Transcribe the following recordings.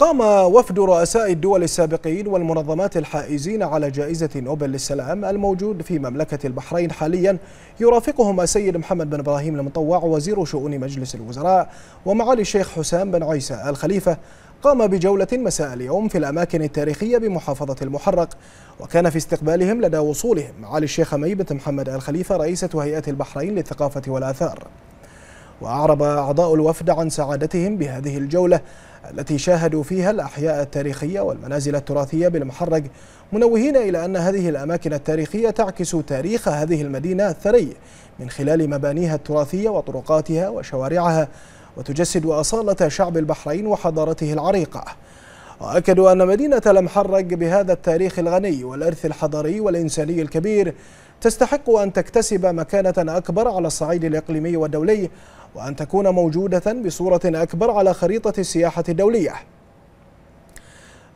قام وفد رؤساء الدول السابقين والمنظمات الحائزين على جائزة نوبل للسلام الموجود في مملكة البحرين حاليا يرافقهما السيد محمد بن إبراهيم المطوع وزير شؤون مجلس الوزراء ومعالي الشيخ حسام بن عيسى الخليفة قام بجولة مساء اليوم في الأماكن التاريخية بمحافظة المحرق وكان في استقبالهم لدى وصولهم معالي الشيخ ميبة محمد الخليفة رئيسة هيئة البحرين للثقافة والآثار وأعرب أعضاء الوفد عن سعادتهم بهذه الجولة التي شاهدوا فيها الأحياء التاريخية والمنازل التراثية بالمحرق منوهين إلى أن هذه الأماكن التاريخية تعكس تاريخ هذه المدينة الثري من خلال مبانيها التراثية وطرقاتها وشوارعها وتجسد أصالة شعب البحرين وحضارته العريقة وأكدوا أن مدينة المحرق بهذا التاريخ الغني والإرث الحضاري والإنساني الكبير تستحق أن تكتسب مكانة أكبر على الصعيد الإقليمي والدولي وأن تكون موجودة بصورة أكبر على خريطة السياحة الدولية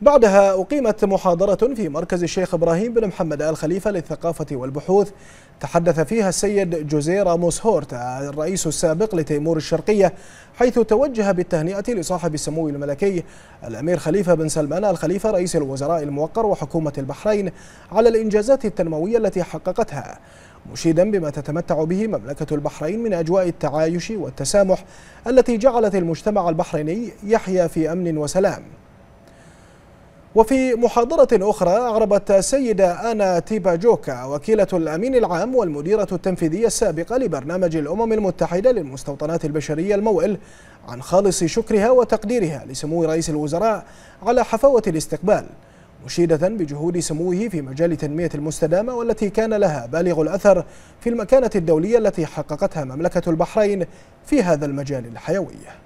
بعدها أقيمت محاضرة في مركز الشيخ إبراهيم بن محمد آل خليفة للثقافة والبحوث تحدث فيها السيد جوزيه راموس هورت الرئيس السابق لتيمور الشرقية حيث توجه بالتهنئة لصاحب السمو الملكي الأمير خليفة بن سلمان آل خليفة رئيس الوزراء الموقر وحكومة البحرين على الإنجازات التنموية التي حققتها مشيدا بما تتمتع به مملكة البحرين من أجواء التعايش والتسامح التي جعلت المجتمع البحريني يحيا في أمن وسلام وفي محاضرة أخرى أعربت السيدة أنا تيباجوكا وكيلة الأمين العام والمديرة التنفيذية السابقة لبرنامج الأمم المتحدة للمستوطنات البشرية الموئل عن خالص شكرها وتقديرها لسمو رئيس الوزراء على حفاوة الاستقبال مشيدة بجهود سموه في مجال التنمية المستدامة والتي كان لها بالغ الأثر في المكانة الدولية التي حققتها مملكة البحرين في هذا المجال الحيوي